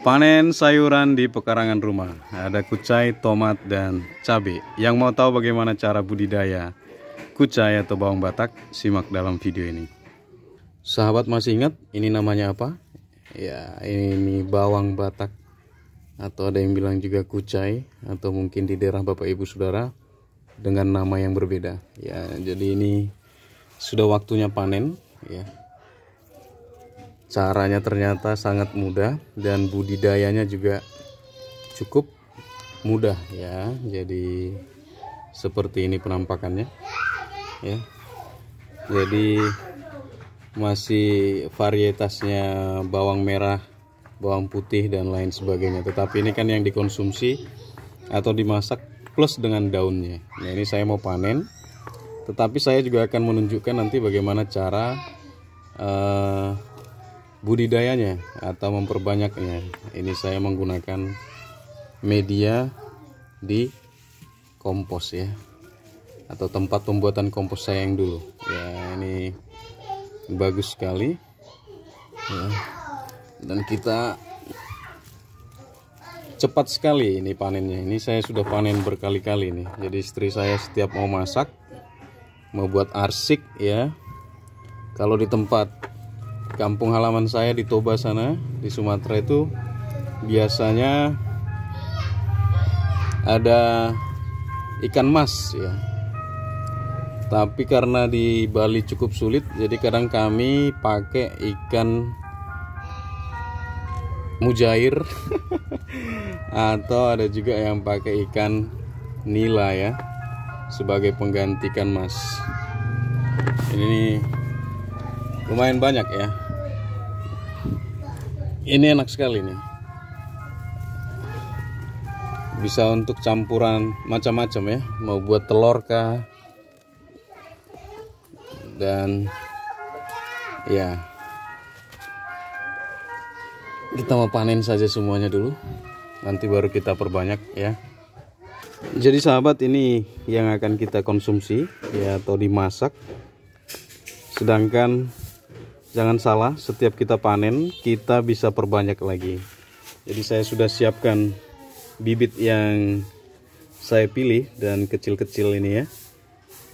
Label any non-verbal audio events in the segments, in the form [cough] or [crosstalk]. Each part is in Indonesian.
panen sayuran di pekarangan rumah. Ada kucai, tomat, dan cabai. Yang mau tahu bagaimana cara budidaya kucai atau bawang batak, simak dalam video ini. Sahabat masih ingat ini namanya apa? Ya, ini bawang batak atau ada yang bilang juga kucai atau mungkin di daerah Bapak Ibu Saudara dengan nama yang berbeda. Ya, jadi ini sudah waktunya panen ya. Caranya ternyata sangat mudah dan budidayanya juga cukup mudah ya. Jadi seperti ini penampakannya. Ya. Jadi masih varietasnya bawang merah, bawang putih dan lain sebagainya. Tetapi ini kan yang dikonsumsi atau dimasak plus dengan daunnya. Nah, ini saya mau panen. Tetapi saya juga akan menunjukkan nanti bagaimana cara uh, budidayanya atau memperbanyaknya ini saya menggunakan media di kompos ya atau tempat pembuatan kompos saya yang dulu ya ini bagus sekali ya. dan kita cepat sekali ini panennya ini saya sudah panen berkali-kali nih jadi istri saya setiap mau masak mau buat arsik ya kalau di tempat kampung halaman saya di Toba sana di Sumatera itu biasanya ada ikan mas ya tapi karena di Bali cukup sulit jadi kadang kami pakai ikan mujair [laughs] atau ada juga yang pakai ikan nila ya sebagai penggantikan mas ini lumayan banyak ya ini enak sekali nih bisa untuk campuran macam-macam ya mau buat telur kah dan ya kita mau panen saja semuanya dulu nanti baru kita perbanyak ya jadi sahabat ini yang akan kita konsumsi ya atau dimasak sedangkan jangan salah setiap kita panen kita bisa perbanyak lagi jadi saya sudah siapkan bibit yang saya pilih dan kecil-kecil ini ya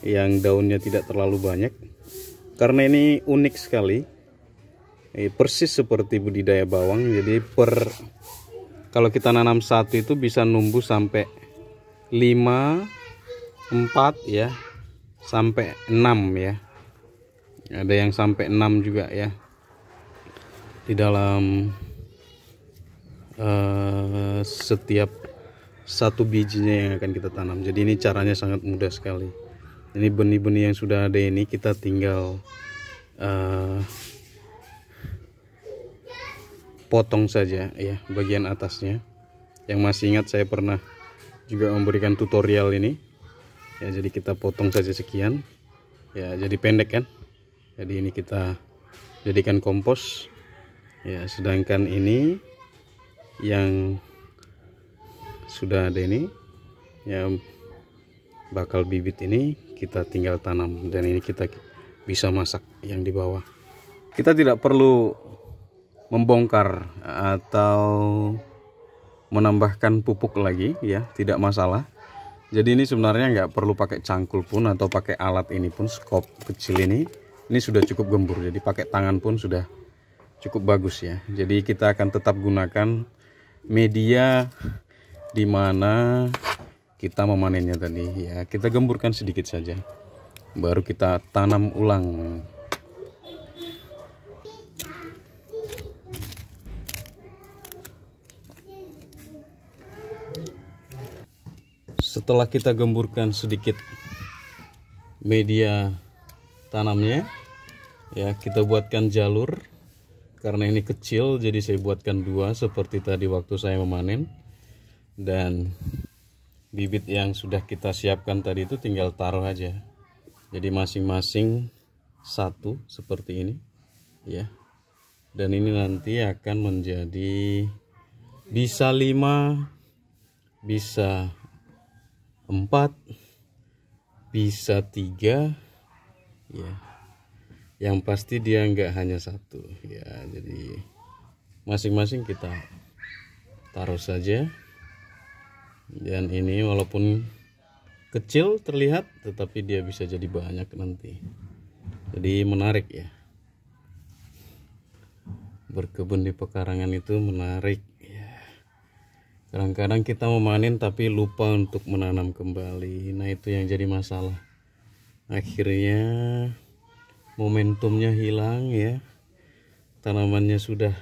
yang daunnya tidak terlalu banyak karena ini unik sekali eh, persis seperti budidaya bawang jadi per kalau kita nanam satu itu bisa numbuh sampai 5 4 ya sampai 6 ya ada yang sampai 6 juga ya di dalam uh, setiap satu bijinya yang akan kita tanam jadi ini caranya sangat mudah sekali ini benih-benih yang sudah ada ini kita tinggal uh, potong saja ya bagian atasnya yang masih ingat saya pernah juga memberikan tutorial ini ya jadi kita potong saja sekian ya jadi pendek kan jadi ini kita jadikan kompos ya sedangkan ini yang sudah ada ini ya bakal bibit ini kita tinggal tanam dan ini kita bisa masak yang di bawah kita tidak perlu membongkar atau menambahkan pupuk lagi ya tidak masalah jadi ini sebenarnya nggak perlu pakai cangkul pun atau pakai alat ini pun skop kecil ini ini sudah cukup gembur jadi pakai tangan pun sudah cukup bagus ya jadi kita akan tetap gunakan media di mana kita memanennya tadi ya kita gemburkan sedikit saja baru kita tanam ulang setelah kita gemburkan sedikit media tanamnya ya kita buatkan jalur karena ini kecil jadi saya buatkan dua seperti tadi waktu saya memanen dan bibit yang sudah kita siapkan tadi itu tinggal taruh aja jadi masing-masing satu seperti ini ya dan ini nanti akan menjadi bisa lima, bisa empat, bisa tiga, ya yang pasti dia nggak hanya satu ya jadi masing-masing kita taruh saja dan ini walaupun kecil terlihat tetapi dia bisa jadi banyak nanti jadi menarik ya berkebun di pekarangan itu menarik ya. kadang-kadang kita memanen tapi lupa untuk menanam kembali nah itu yang jadi masalah akhirnya momentumnya hilang ya tanamannya sudah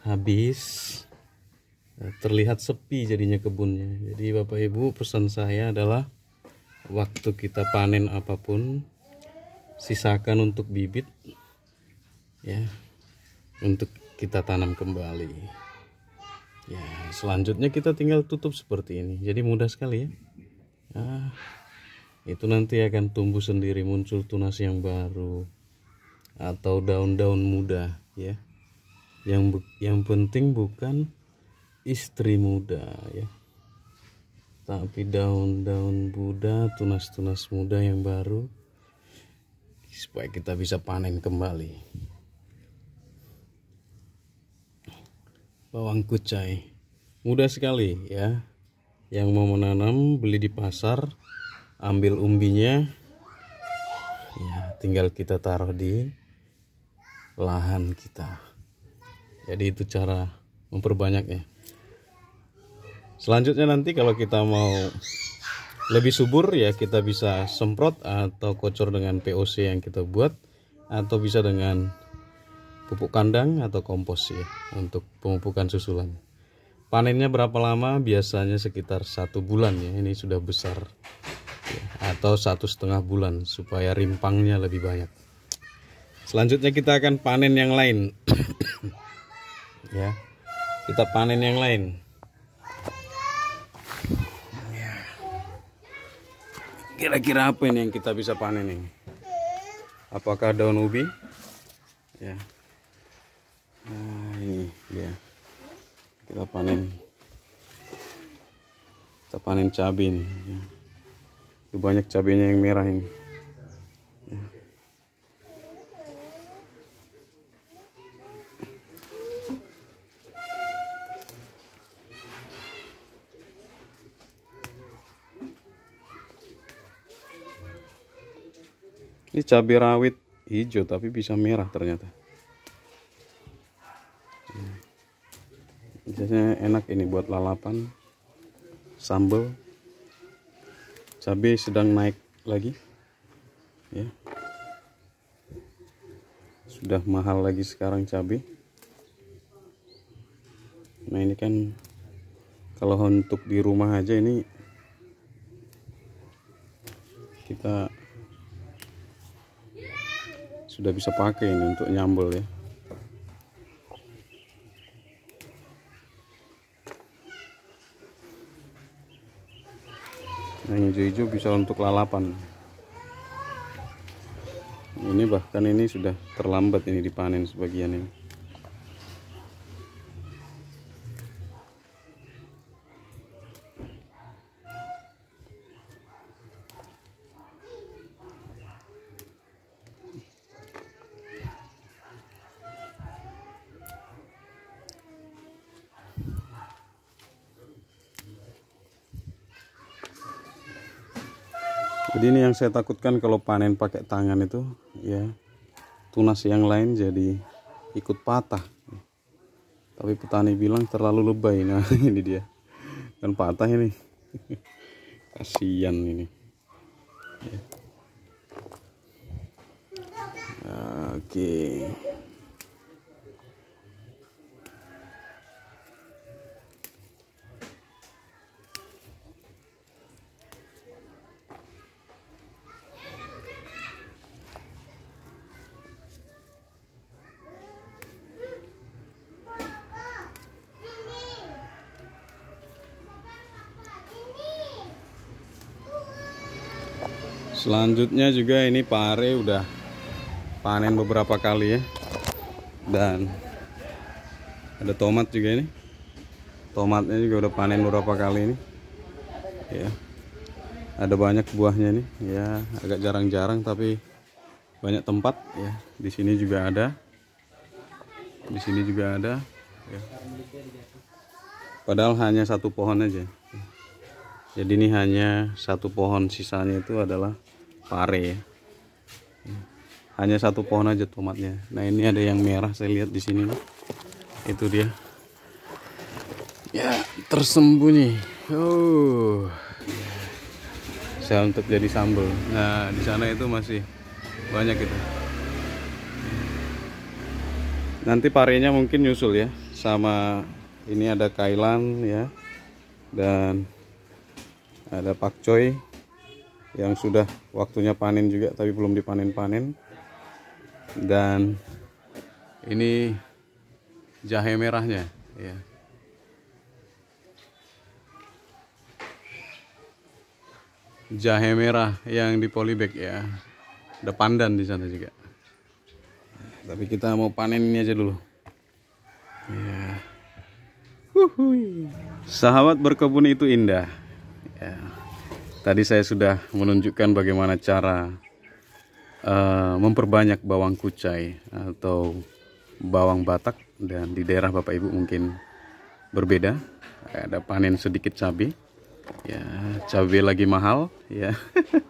habis eh, terlihat sepi jadinya kebunnya jadi bapak ibu pesan saya adalah waktu kita panen apapun sisakan untuk bibit ya untuk kita tanam kembali ya selanjutnya kita tinggal tutup seperti ini jadi mudah sekali ya nah, itu nanti akan tumbuh sendiri muncul tunas yang baru atau daun-daun muda ya yang yang penting bukan istri muda ya tapi daun-daun muda tunas-tunas muda yang baru supaya kita bisa panen kembali bawang kucai mudah sekali ya yang mau menanam beli di pasar ambil umbinya ya tinggal kita taruh di lahan kita jadi itu cara memperbanyaknya selanjutnya nanti kalau kita mau lebih subur ya kita bisa semprot atau kocor dengan POC yang kita buat atau bisa dengan pupuk kandang atau kompos ya untuk pemupukan susulan panennya berapa lama biasanya sekitar satu bulan ya ini sudah besar atau satu setengah bulan supaya rimpangnya lebih banyak selanjutnya kita akan panen yang lain ya kita panen yang lain kira-kira apa ini yang kita bisa panen ini apakah daun ubi ya nah, ini ya kita panen kita panen cabai nih ya itu banyak cabenya yang merah ini ya. Ini cabai rawit hijau tapi bisa merah ternyata. Ya. Biasanya enak ini buat lalapan, sambal cabai sedang naik lagi ya sudah mahal lagi sekarang cabai nah ini kan kalau untuk di rumah aja ini kita sudah bisa pakai ini untuk nyambel ya yang hijau-hijau bisa untuk lalapan ini bahkan ini sudah terlambat ini dipanen sebagian ini jadi ini yang saya takutkan kalau panen pakai tangan itu ya tunas yang lain jadi ikut patah tapi petani bilang terlalu lebay nah [laughs] ini dia dan patah ini [laughs] kasihan ini ya. oke okay. selanjutnya juga ini pare udah panen beberapa kali ya dan ada tomat juga ini tomatnya juga udah panen beberapa kali ini ya ada banyak buahnya nih ya agak jarang-jarang tapi banyak tempat ya di sini juga ada di sini juga ada ya. padahal hanya satu pohon aja jadi ini hanya satu pohon sisanya itu adalah pare ya. hanya satu pohon aja tomatnya nah ini ada yang merah saya lihat di sini itu dia ya tersembunyi oh saya untuk jadi sambal nah di sana itu masih banyak itu nanti parenya mungkin nyusul ya sama ini ada kailan ya dan ada pakcoy yang sudah waktunya panen juga tapi belum dipanen-panen dan ini jahe merahnya ya jahe merah yang di polybag ya ada pandan di sana juga tapi kita mau panen ini aja dulu ya Uhuy. sahabat berkebun itu indah Tadi saya sudah menunjukkan bagaimana cara uh, memperbanyak bawang kucai atau bawang batak dan di daerah Bapak Ibu mungkin berbeda. Ada panen sedikit cabai. Ya, cabai lagi mahal ya.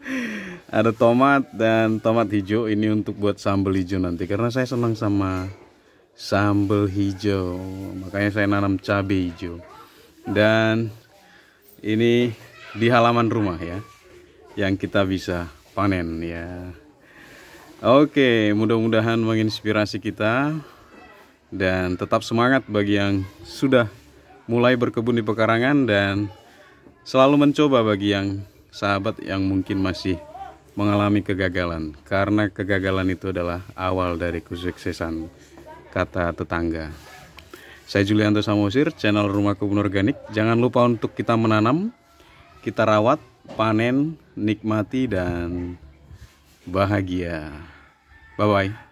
[laughs] Ada tomat dan tomat hijau ini untuk buat sambal hijau nanti karena saya senang sama sambal hijau. Makanya saya nanam cabai hijau. Dan ini di halaman rumah ya yang kita bisa panen ya Oke mudah-mudahan menginspirasi kita dan tetap semangat bagi yang sudah mulai berkebun di pekarangan dan selalu mencoba bagi yang sahabat yang mungkin masih mengalami kegagalan karena kegagalan itu adalah awal dari kesuksesan kata tetangga saya Julianto Samosir channel Rumah Kebun Organik jangan lupa untuk kita menanam kita rawat, panen, nikmati dan bahagia. Bye bye.